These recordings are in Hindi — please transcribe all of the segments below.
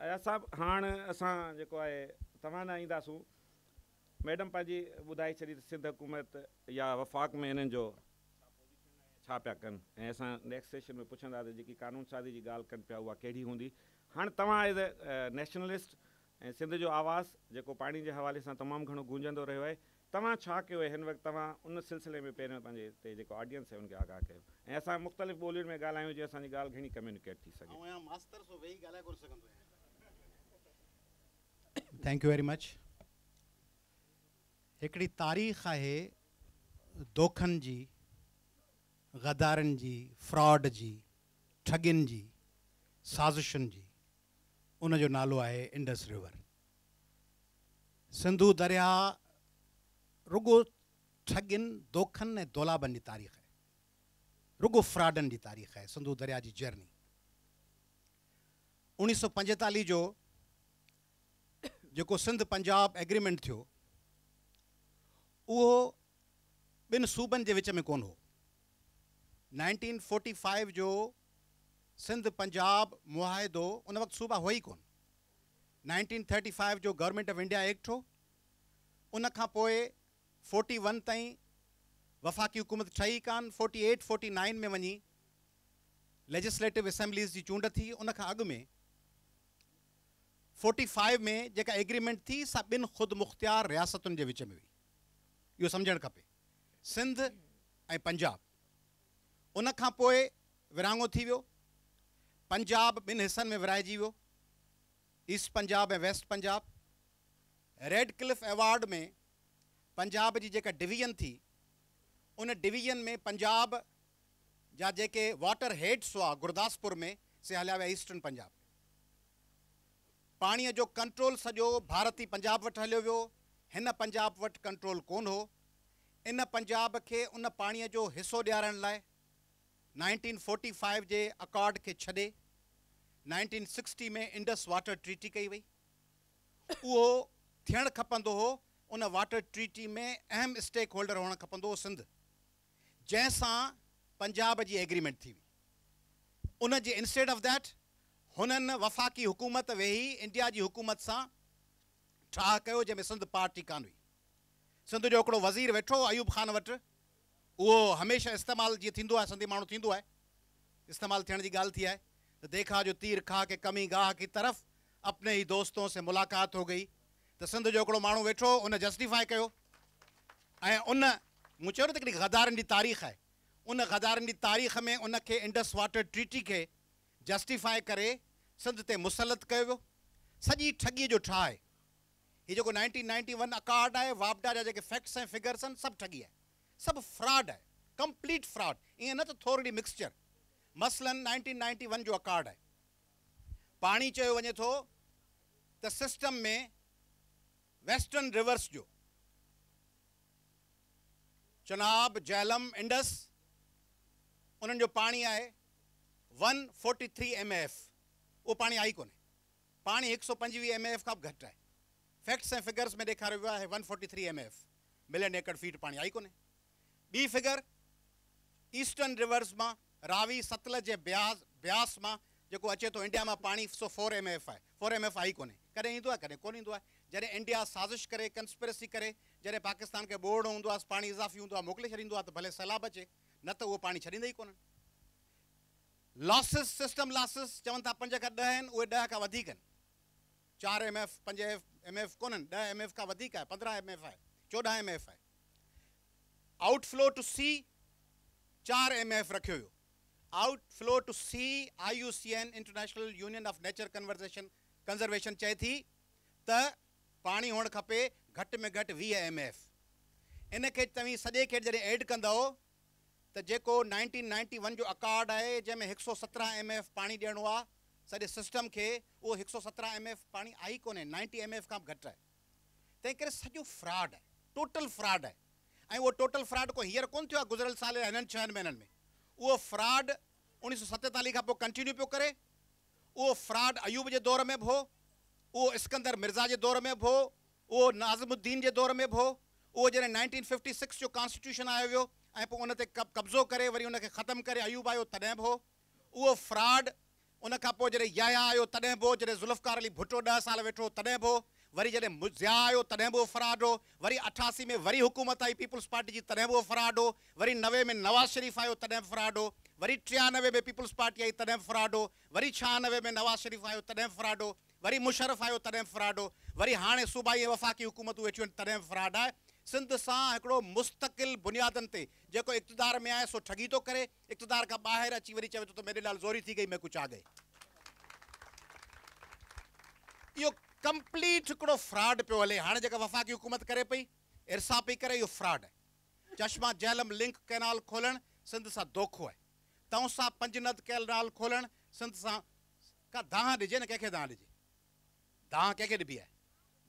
ऐं असां हाण असां जेको आहे तव्हांजा ईंदासूं मैडम पंहिंजी ॿुधाए छॾी त सिंध हुकूमत या वफ़ाक़ में हिननि जो छा पिया कनि ऐं असां नेक्स्ट सेशन में पुछंदासीं जेकी कानून शादी जी ॻाल्हि कनि पिया उहा कहिड़ी हूंदी हाणे तव्हां अ नेशनलिस्ट ऐं सिंध जो आवाज़ु जेको पाणी जे हवाले सां तमामु घणो गूंजंदो रहियो आहे तव्हां छा कयो हिन वक़्तु तव्हां उन सिलसिले में पहिरियों पंहिंजे हिते जेको ऑडियंस आहे हुनखे आगाह कयो ऐं असां मुख़्तलिफ़ ॿोलियुनि में ॻाल्हायूं जीअं असांजी ॻाल्हि घणी कम्युनिकेट थी सघे थैंक यू वेरी मच हिकिड़ी तारीख़ है दोखन जी गदारनि जी फ्रॉड जी ठगिन जी साजिशन जी उनजो नालो है इंडस रिवर सिंधु दरिया रुगो ठगिन दोखन ऐं दोलाबनि जी तारीख़ आहे रुगो फ्रॉडन की तारीख़ है सिंधू दरिया की जर्नी उणिवीह सौ पंजेतालीह जो सिंध पंजाब एग्रीमेंट थो उहो ॿिनि सूबनि विच में कोन हो फाइव जो सिंध पंजाब मुआदो उन वक़्तु सूबा हुआ ई थर्टी फाइव जो गवर्नमेंट ऑफ इंडिया एक्ट हो उन खां वन तई वफ़ाक़ी हुकूमत ठही कान एट फोर्टी नाइन में वही लेजिस्लेटिव असेंबलीज़ की चूंड थी उन खां में 45 મે જેકા એગ્રીમેન્ટ થી સા બિન ખુદ મખત્યાર रियासतન જે وچ મે હી યો સમજન કપે સિંધ એ પંજાબ ઉનખા પોએ વિરાંગો થીયો પંજાબ બિન હિસ્ન મે વરાઈજીયો ઇસ પંજાબ મે west Punjab Radcliffe award મે પંજાબ જી જેકા ડિવિઝન થી ઉન ડિવિઝન મે પંજાબ જાજે કે વોટર હેડ સુઆ ગુરદાસપુર મે સેહલાવ એસ્ટર્ન પંજાબ पानी जो कंट्रोल सॼो भारती पंजाब वट हलो वो इन पंजाब वट कंट्रोल को हो इन पंजाब के उन पानी जो हिस्सो ॾियारण लाइ नाइनटीन फोर्टी फाइव के अकॉर्ड के छे नाइनटीन सिक्सटी में इंडस वाटर ट्रीटी कई वही उहो थियणु खपंदो हो उन वाटर ट्रीटी में अहम स्टेक होल्डर होने खपंदो हो सिंध जैसा पंजाब की एग्रीमेंट थी हुई उन इंस्टेड ऑफ दैट हुननि वफ़ाक़ी हुकूमत वेही इंडिया जी हुकूमत सां ठाह कयो जंहिंमें सिंध पार्टी कान हुई सिंध जो हिकिड़ो वज़ीर वेठो अयूब ख़ान वटि उहो हमेशह इस्तेमालु जीअं थींदो आहे सिंधी माण्हू थींदो आहे इस्तेमालु थियण जी ॻाल्हि थी आहे त देखा जो तीर खा के कमी गाह की तरफ़ अपने ई दोस्तों से मुलाक़ात हो गई त सिंध जो हिकिड़ो माण्हू वेठो उन जस्टिफाई कयो ऐं उन मूं चयो न त हिकिड़ी ग़दारनि जी तारीख़ आहे उन गदारनि जी तारीख़ में उनखे इंडस वाटर ट्रीटी खे जस्टिफाए कर सिंध ते मुसलत कयो सॼी ठॻीअ जो है ये जो नाइनटीन नाइंटी वन अकार्ड है वापडा जा फैक्ट्स ऐं फिगर्स आहिनि सभु ठॻी आहे सभु फ्रॉड है कंप्लीट फ्रॉड ये न त थोरी मिक्सचर मसलन नाइनटीन नाइंटी वन जो अकार्ड है पानी चयो वञे थो सिस्टम में वेस्टर्न रिवर्स जो चनाब जैलम इंडस उन्हनि जो पाणी आहे one forty three M F उहो पाणी आई कोन्हे पाणी हिकु सौ पंजवीह एम एफ खां बि है फैक्ट्स ऐं फिगर्स में ॾेखारियो वियो आहे one forty three M F million acre feet पानी आई कोन्हे बी फिगर ईस्टर्न रिवर्स में रावी सतलज ऐं ब्यास ब्यास में जो अचे तो इंडिया में पानी सौ फोर एम एफ आहे फोर एम एफ आई कोन्हे कॾहिं ईंदो आहे कॾहिं कोन ईंदो आहे इंडिया साज़िश करे कंस्पिरेसी करे जॾहिं पाकिस्तान के ॿोड़ो हूंदो पानी इज़ाफ़ी हूंदो आहे मोकिले तो भले सलाह अचे न त तो पानी पाणी छॾींदा ई कोन्हनि लॉसिस system losses चवन था पंज खां दह आहिनि उहे ॾह खां एम एफ पंज एफ एम एफ को ॾह एम एफ खां वधीक एम एफ आहे चोॾहं एम एफ आहे आउटफ्लो टू सी चार एम एफ रखियो हुयो outflow to sea I U C N international union of nature conversation conservation चे थी त पाणी हुअणु खपे घटि में घटि वीह एम एफ इनके तभी तव्हीं सॼे खे एड कौ तो जेको नाइनटीन वन जो अकाड आहे जंहिंमें हिकु सौ सत्रहं एम एफ पानी दियण आहे सॼे सिस्टम खे उहो हिकु सौ सत्रह एम एफ पानी आई को नाइंटी एम एफ का घट है तेकर तंहिं फ्रॉड है टोटल फ्रॉड है वो टोटल फ्रॉड को हींअर को गुजरल साल इन छहनि महीन में उहो फ्रॉड उणिवीह सौ सतेतालीह खां कंटिन्यू पियो करे उहो फ्रॉड अयूब के दौर में बि हो उहो इस्कंदर मिर्ज़ा के दौर में भो हो नाज़मुद्दीन के दौर में भो वो जैसे जॾहिं नाइनटीन फिफ्टी सिक्स जो कॉन्स्टिट्यूशन आयो वियो ऐं पोइ उन कब कब्ज़ो कर वरी उनखे ख़तमु करे अयूब आयो तद बि हो उहो फ्रॉड उन खां पोइ जॾहिं याया आयो तॾहिं बि हो जॾहिं ज़ुल्फकार अली भुट्टो दह साल वेठो तद बि हो वरी जॾहिं मुज़िया आयो तॾहिं बि उहो फ्रॉड हो वरी अठासी में वरी हुकूमत आई पीपुल्स पार्टी की तॾहिं बि उहो फ्रॉड हो वरी नवे में नवाज़ शरीफ़ आयो तॾहिं बि फ्रॉड हो वरी टियानवे में पीपुल्स पार्टी आई तद बि फ्रॉड हो वरी छियानवे में नवाज़ शरीफ़ आयो तद बि फ्रॉड हो वरी मुशरफ़ आयो तद बि फ्रॉड हो वरी हाँ सूबाई वफ़ाक़ी हुकूमतूं अच्छी तद तॾहिं बि फ्रॉड आहे सिंध सां मुस्तक़िल बुनियादनि ते जेको में आए सो ठगी तो करे इक़्तदार खां ॿाहिरि अची वरी चवे थो त मेरे लाल ज़ोरी थी गई मैं कुछ आ गए इहो कंप्लीट फ्रॉड पियो हल हाँ जेका वफाक हुकूमत करे पी इरसा पी करे इहो फ्रॉड है चश्मा जैलम लिंक कैनाल खोलणु सिंध से धोखो है तव्हां सां पंजनद कैनाल खोलन सिंध सां का दाह ॾिजे न कंहिंखे दाह ॾिजे दाह कंहिंखे ॾिबी आहे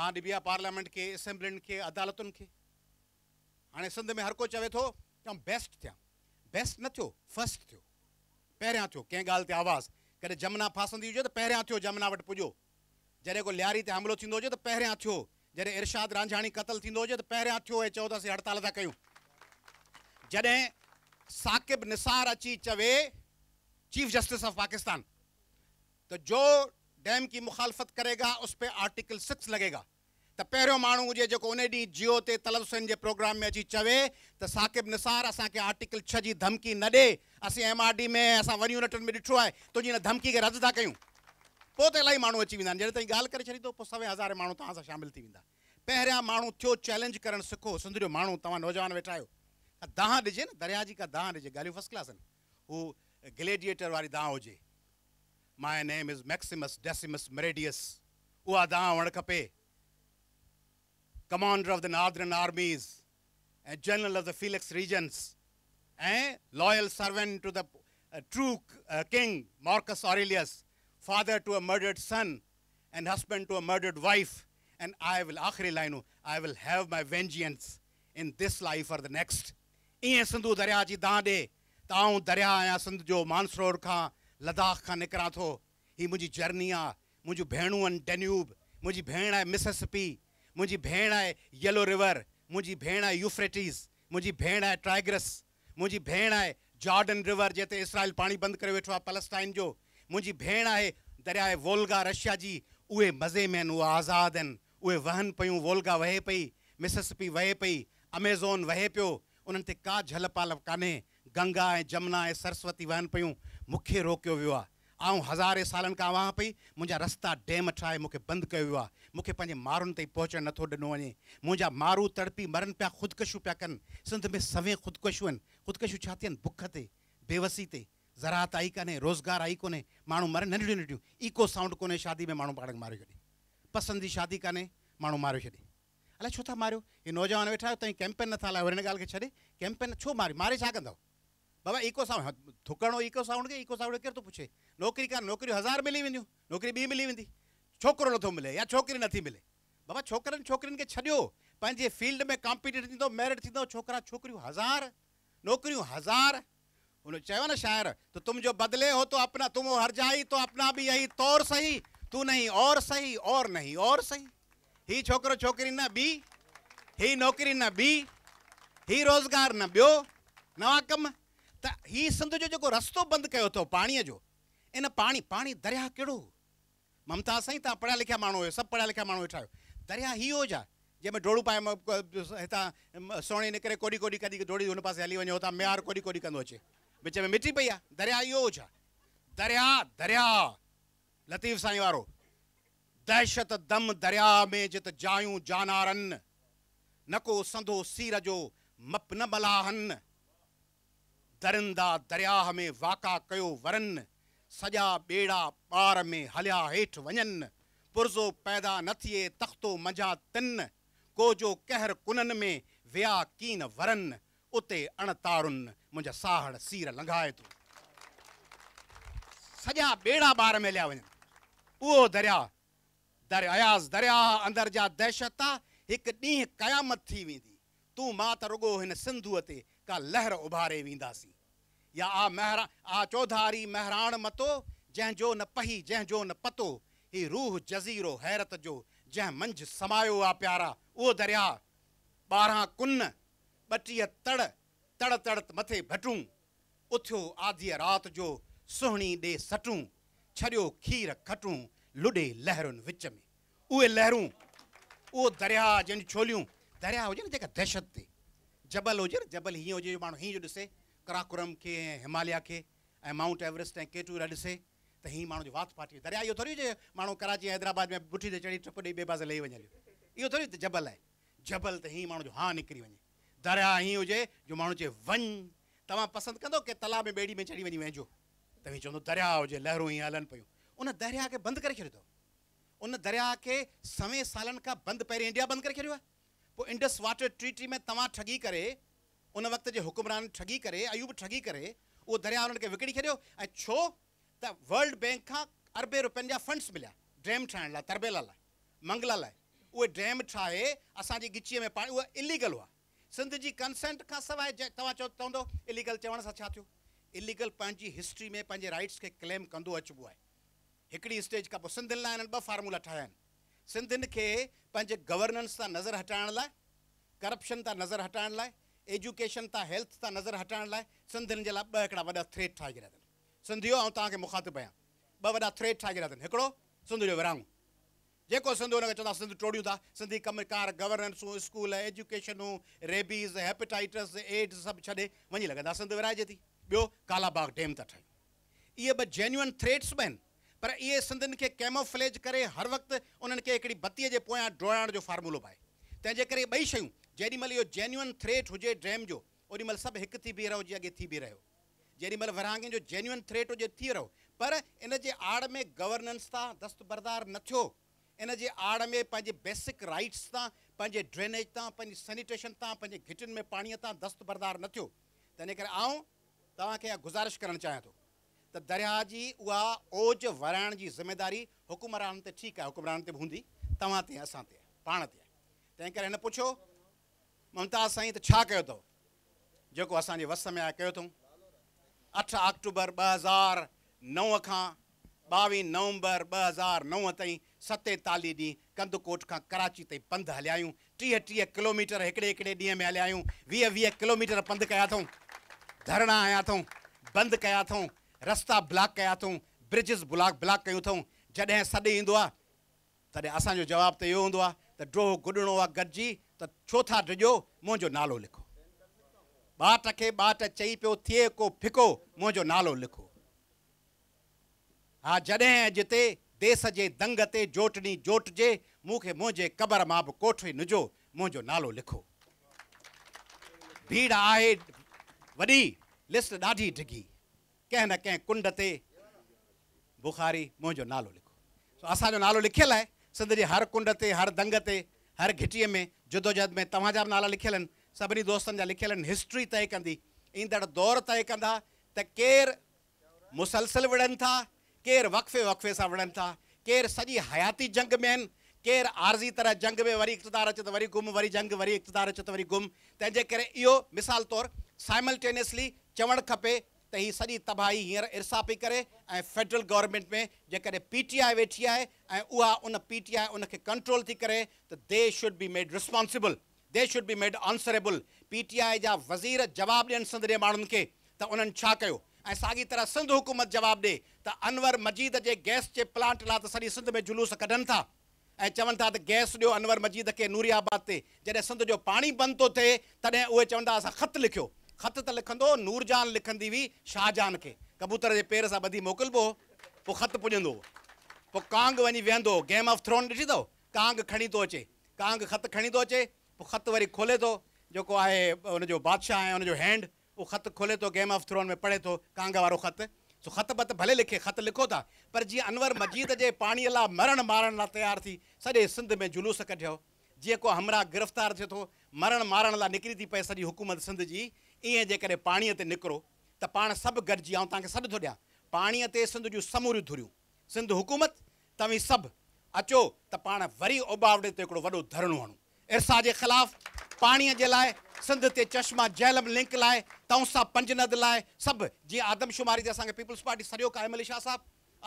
दाह ॾिबी आहे पार्लियामेंट के असेंबलिन के अदालतुनि के हाँ सिंध में हर को चवे तो बेस्ट थिया बेस्ट न थो फस्ट थियो पहिरियां थियो कंहिं ॻाल्हि आवाज़ कॾहिं जमुना फासंदी हुजे त पहिरियां थियो जमुना वट पुजो जैसे को लियारी ते हो थींदो हुजे त पहिरियां इर्शाद रांझाणी क़तल थींदो हुजे त पहिरियां थियो ऐं हड़ताल था कयूं जैसे साकिब निसार अची चवे चीफ जस्टिस ऑफ पाकिस्तान तो जो डैम की मुखालफत करेगा उस पर आर्टिकल सिक्स लगेगा तो पहिरियों माण्हू हुए जो उन ॾींहुं जियो ते तलबसन के प्रोग्राम में अची चवे तो साकिब निसार असांखे आर्टिकल छह की धमकी न ॾे असीं एम आर डी में असां वरी यूनिटनि में ॾिठो है तुंहिंजी धमकी के रद्द था क्यों पोइ त इलाही माण्हू अची वेंदा आहिनि जॾहिं तव्हीं ॻाल्हि करे छॾींदो सवे हज़ार माण्हू तव्हां सां शामिलु थी वेंदा चैलेंज कर सिखो सिंधरियो माण्हू तव्हां नौजवान वेठा हो दाह दिजे न दरिया की का दाह ॾिजे ॻाल्हियूं फस्ट क्लास आहिनि हू ग्लेडिएटर वारी दाह हुजे my name is Maximus Decimus Meridius उहा दाह हुअणु commander of the northern armies, a general of the Felix regions, a loyal servant to the uh, true uh, king, Marcus Aurelius, father to a murdered son, and husband to a murdered wife, and I will, akhri line, I will have my vengeance in this life or the next. ईअं सिंधु दरिया जी दां ॾे त आउं दरिया आहियां सिंध जो मानसरोवर खां लद्दाख खां निकिरां थो हीअ मुंहिंजी जर्नी आहे मुंहिंजूं भेणूं आहिनि डेन्यूब मुंहिंजी भेण आहे मिसिसिपी मुंहिंजी भेण है येलो रिवर मुंहिंजी भेण है यूफ्रेटीज़ मुंहिंजी भेण है ट्राइग्रस मुंहिंजी भेण है जॉर्डन रिवर जैसे इसराइल पानी बंद कर वेठो पलस्टाइन जो मुंहिंजी भेण है दरिया आहे वोलगा रशिया जी उहे मज़े में आहिनि उहे आज़ादु आहिनि उहे वहनि पियूं वोलगा वहे पई मिसिसिपी वहे पई अमेज़ोन वहे पियो उन्हनि ते का झल पाल कान्हे गंगा ऐं जमुना ऐं सरस्वती वहनि पियूं मूंखे रोकियो वियो आहे ऐं हज़ारे साल खां अवां पई रस्ता डैम ठाए मुख्य बंद कयो आहे मूंखे पंहिंजे माण्हुनि ताईं पहुचणु नथो ॾिनो वञे तड़पी मरन पा खुदकशू पा कन सिंध में सवें खुदकशून आहिनि ख़ुदिकशूं बुख ते बेवसी ते ज़रात आई कान्हे रोज़गार आई कोन्हे माण्हू मर नंढियूं नंढियूं इको साउंड को शादी में माण्हू पाण मारे छे पसंदि जी शादी कान् माण्हू मारे छॾे अल छो था मारो ये नौजवान वेठा आहियो तव्हीं कैंपेन नथा हलायो हिन ॻाल्हि खे कैंपेन छो मारे मारे छा बाबा इको साउंड हाँ, थुकणो इको साउंड खे इको साउंड केरु थो पुछे नौकिरी कान नौकिरियूं हज़ार मिली वेंदियूं नौकिरी ॿी मिली वेंदी छोकिरो नथो मिले या छोकिरी नथी मिले बाबा छोकिरनि छोकिरियुनि खे छॾियो पंहिंजे फील्ड में कॉम्पिटिट थींदो मैरिड थींदो छोकिरा छोकिरियूं हज़ार नौकर हज़ार हुन चयो न तो तुम जो बदले हो तो अपना तुम हर जाई तो अपना बि यही तौर सही तू नहीं और सही और नहीं और सही ही छोकिरो छोकिरी न बी ही नौकरी न बी ही रोज़गार न बो नवा कम त हीउ सिंध जो जेको रस्तो बंदि कयो अथव जो इन पानी पानी दरिया कड़ो ममता सही तव्हां पढ़िया लिखिया माण्हू हुयो पढ़िया लिखिया माण्हू वेठा आहियो दरिया हीअ जा जंहिंमें डोड़ू पाए हितां सोणे निकिरे कोॾी कोॾी कॾहिं डोड़ी उन पास हली वञो हुतां म्यार कोॾी कोॾी कंदो अचे विच में मिटी पी आहे दरिया इहो हुजा दरिया दरिया लतीफ़ साई वो दहशत दम दरिया में जित जायू जानारन न को संदो सीर जो मप न मलाहन दरिंदा दरिया में वाका कयो वरन सॼा ॿेड़ा पार में हलिया हेठि वञनि पुरज़ो पैदा न थिए तख़्तो मंझा तिन को जो कहर कुननि में विया कीन वरन उते अणतारुनि मुंहिंजा साहड़ सीर लंघाए थो सॼा ॿेड़ा ॿार में हलिया वञनि उहो दरिया दरियाज़ दरिया अंदरि जा दहशत एक हिकु ॾींहुं क़यामत थी वेंदी तूं मां रुगो हिन सिंधूअ ते का लहर उभारे वी या आ महरा आ चौधारी महराण मतो जो न पही जंहिंजो न पतो ही रूह जज़ीरो हैरत जो जै मंझ समायो आहे प्यारा वो दरिया ॿारहं कुन ॿटीह तड़ तड़ तड़ मथे भटू उथियो आधीअ रात जो सुहणी ॾे सटू छॾियो खीर खटूं लुॾे लहरुनि विच में उहे लहरूं उहो दरिया जन छोलियूं दरिया हुजनि जेका दहशत ते जबल हुजनि जबल हीअं हुजे माण्हू हीअं जो ॾिसे कराकुरम के हिमालय के माउंट एवरेस्ट ऐं केटूरा ॾिसे त हीअ माण्हू जो वात फाटी दरिया इहो थोड़ी हुजे माण्हू कराची हैदराबाद में बुठी ते चढ़ी टप ॾेई ॿिए पासे लही वञे इहो थोरी जबल है जबल तो हीअं माण्हू जो हा निकिरी वञे दरिया हीअं हुजे जो माण्हू चए वञ तव्हां पसंदि कंदो की तलाब में बेड़ी में चढ़ी वञी वञिजो त हीअं चवंदो दरिया हुजे लहरूं हीअं हलनि पियूं उन दरिया के बंद करे छॾियो उन दरिया के सवें सालन का बंद पहिरीं इंडिया बंद कर छॾियो आहे को इंडस वाटर ट्रीटी में तव्हां ठगी करे उन वक़्त जे हुकुमरान ठगी करे अयूब ठगी करे उहो दरिया उन्हनि खे विकिणी छो त वर्ल्ड बैंक का अरबे रुपयनि जहाँ फंड्स मिलिया डैम ठाहिण लाइ तरबेला लाइ मंगला लाइ उहे ड्रैम ठाहे असांजी गिचीअ में पाणी उहा इलीगल हुआ सिंध की कंसेंट का सवाइ तव्हां चओ इलीगल चवण से इलीगल पंहिंजी हिस्ट्री में पंहिंजे राइट्स खे क्लेम कंदो अचिबो आहे स्टेज का पोइ सिंधियुनि लाइ फार्मूला ठाहिया सिंधियुनि खे पंहिंजे गवर्नेंस ता नज़र हटाने लाइ करप्शन तां नज़र हटाने लाइ एजुकेशन तां हेल्थ ता नज़र हटाने ला सिंधियुनि जे लाइ ॿ हिकिड़ा वॾा थ्रेट ठाहे छॾिया अथनि सिंधियो ऐं तव्हांखे मुखातिबु आहियां ॿ वॾा थ्रेट ठाहे छॾिया अथनि हिकिड़ो सिंध जो विरहाऊं जेको सिंध हुनखे चवंदा सिंध टोड़ियूं था सिंधी कमकार गवर्नेंसूं school education rabies hepatitis AIDS सब छॾे वञी लॻंदा सिंध विराइजे थी ॿियो कालाबाग डेम था ठाहियूं इहे ॿ जेन्युअन थ्रेट्स बि पर इहे सिंधियुनि खे कैमोफ्लेज करे हर वक़्तु उन्हनि खे हिकिड़ी बतीअ जे पोयां डोड़ाइण जो फार्मूलो पाए तंहिंजे करे ॿई शयूं जेॾीमहिल इहो जेन्युअन थ्रेट हुजे ड्रैम जो ओॾीमहिल सभु हिकु थी बीह रहो जीअं अॻे थी बीह रहियो जेॾीमहिल विरहाङे जो जेन्युअन थ्रेट हुजे थी रहो पर इन जे आड़ में गवर्नेंस तां दस्तबरदार न थियो इन जे आड़ में पंहिंजे बेसिक राइट्स तां पंहिंजे ड्रेनेज तां पंहिंजी सैनिटेशन तां पंहिंजे घिटियुनि में पाणीअ तां दस्तबरदार न थियो तंहिंजे करे आउं तव्हांखे गुज़ारिश करणु चाहियां थो तो दरिया की उहा ओज वराइण जी ज़िमेदारी हुकुमरान ठीक है हुकुमरान ते बि हूंदी तव्हां ते असां ते पाण ते तंहिं करे हिन वस में आहे अठ अक्टूबर ब हज़ार नव का ॿावीह नवंबर ॿ हज़ार नव ताईं सतेतालीह ॾींहं कंदकोट खां कराची ताईं पंधु हलिया टीह टीह किलोमीटर हिकिड़े हिकिड़े ॾींहं में हलिया आहियूं वीह वीह किलोमीटर पंध कया अथऊं धरणा आया अथऊं बंद कया अथऊं रस्ता ब्लॉक कया अथऊं ब्रिजिस ब्लॉक ब्लॉक कयूं अथऊं जॾहिं सॾु ईंदो आहे तॾहिं असांजो जवाबु त इहो हूंदो आहे त ड्रोह गुॾणो आहे गॾिजी त छो था डिॼो मुंहिंजो नालो लिखो ॿाट खे ॿाट चई पियो थिए को फिको मुंहिंजो नालो लिखो हा जॾहिं जिते देस जे दंग ते जोटनी जोटजे मूंखे मुंहिंजे क़बर मां बि कोठ ई निजो मुंहिंजो नालो लिखो भीड़ आहे वॾी लिस्ट ॾाढी डिघी कें न कें कुंड बुखारी मुंहिंजो नालो लिखो सो असांजो नालो लिखियलु है सिंध के हर कुंड हर दंग ते हर घिटीअ में जुदोजहद में तव्हांजा बि नाला लिखियल आहिनि सभिनी दोस्तनि हिस्ट्री तय कंदी ईंदड़ दौर तय कंदा त केरु मुसलसिल विढ़नि था केरु वक़फ़े वक़फ़े सां विढ़नि था केरु सॼी हयाती जंग में आहिनि केरु आरज़ी तरह जंग में वरी इक़्तदार अचे त वरी गुम वरी जंग वरी इकतदार अचे त वरी गुम तंहिंजे करो मिसाल तौर साइमल्टेनियसली चवणु खपे तो हीअ सारी तबाही हींअर इर्सा पी करे फेडरल गवर्नमेंट में जेकॾहिं पीटीआई टी आई वेठी आहे ऐं उहा उन कंट्रोल थी करे तो they should be made responsible they should be made answerable PTI T I जा वज़ीर जवाबु ॾियनि सिंध जे माण्हुनि खे त उन्हनि तरह सिंध हुकूमत जवाब ॾे त अनवर मजीद जे गैस के प्लांट ला तो सॼी सिंध में जुलूस कढनि था ऐं चवनि था गैस ॾियो अनवर मजीद के नूरियाबाद से जैसे सिंध जो पाणी बंदि थो थिए तॾहिं उहे चवनि था असां ख़तु लिखियो ख़त त लिखंदो नूरजान लिखंदी हुई शाहजान के कबूतर के पेर से बधी मोकिलिबो पोइ ख़तु पुॼंदो पोइ कांग वञी वेहंदो गेम ऑफ थ्रोन ॾिठी तो कांग खी तो अचे कांग खत खणी तो अचे पोइ ख़तु वरी खोले थो जेको आहे हुनजो बादशाह ऐं हुनजो हैंड उहो ख़तु खोले तो गेम ऑफ थ्रोन में पढ़े तो कांग वारो ख़तु सो ख़त बत भले लिखे खत लिखो था पर जीअं अनवर मजीद जे पाणीअ लाइ मरण मारण लाइ तयारु थी सजे सिंध में जुलूस कढियो जी को हमरा गिरफ़्तार थे तो मरण मारण लाइ निकिरी थी पए सॼी हुकूमत सिंध की ईअं जेकॾहिं पाणीअ ते निकिरो त पाण सभु गॾिजी आउं तव्हांखे सॾु थो ॾियां पाणीअ ते सिंध जूं समूरियूं धुरियूं सिंध हुकूमत तव्हीं सभु अचो तो पा वरी ओबावड़े ते हिकिड़ो वॾो धरणो हणूं इरसा जे ख़िलाफ़ु पाणीअ जे लाइ सिंध ते चश्मा जहलम लिंक लाइ तौसा पंजनद लाइ सब जी आदमशुमारी अस असांखे पीपल्स पार्टी सॼो कायम अली शाह साहब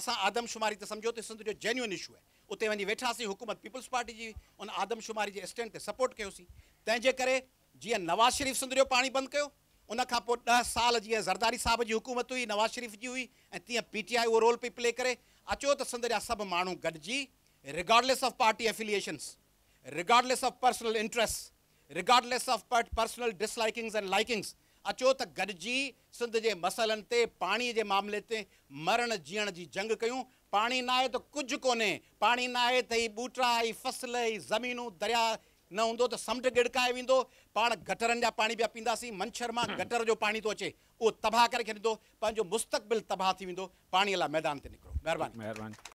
असां आदमशुमारी समझो तो त सिंध जो जेन्युन इशू है उते वही वेठासी हुकूमत पीपल्स पार्टी जी उन आदमशुमारी के स्टैंड से सपोर्ट कयोसीं तेज करे जीअं नवाज़ शरीफ़ सिंध जो पाणी बंदि कयो उन पोइ साल जीअं ज़रदारी साहब की हुकूमत हुई नवाज़ शरीफ़ की हुई ऐं तीअं पी रोल पे प्ले करे अचो त सिंध जा सभु माण्हू regardless of party affiliations regardless of personal interest regardless of personal dislikings and likings अचो तो गॾिजी सिंध जे मसइलनि ते पाणीअ जे मामले ते मरण जीण की जंग क्यों पानी ना आहे त कुझु कोन्हे पाणी न आहे त ही ॿूटा ही फसल ही जमीनू दरिया न हूंदो त समुंड गिड़काए वेंदो पाण गटरनि जा पाणी पिया पींदासीं मंछर में हम्म। गटर जो पानी तो अचे वो तबाह करे छॾींदो पंहिंजो तबाह पानी वेंदो मैदान से निकिरो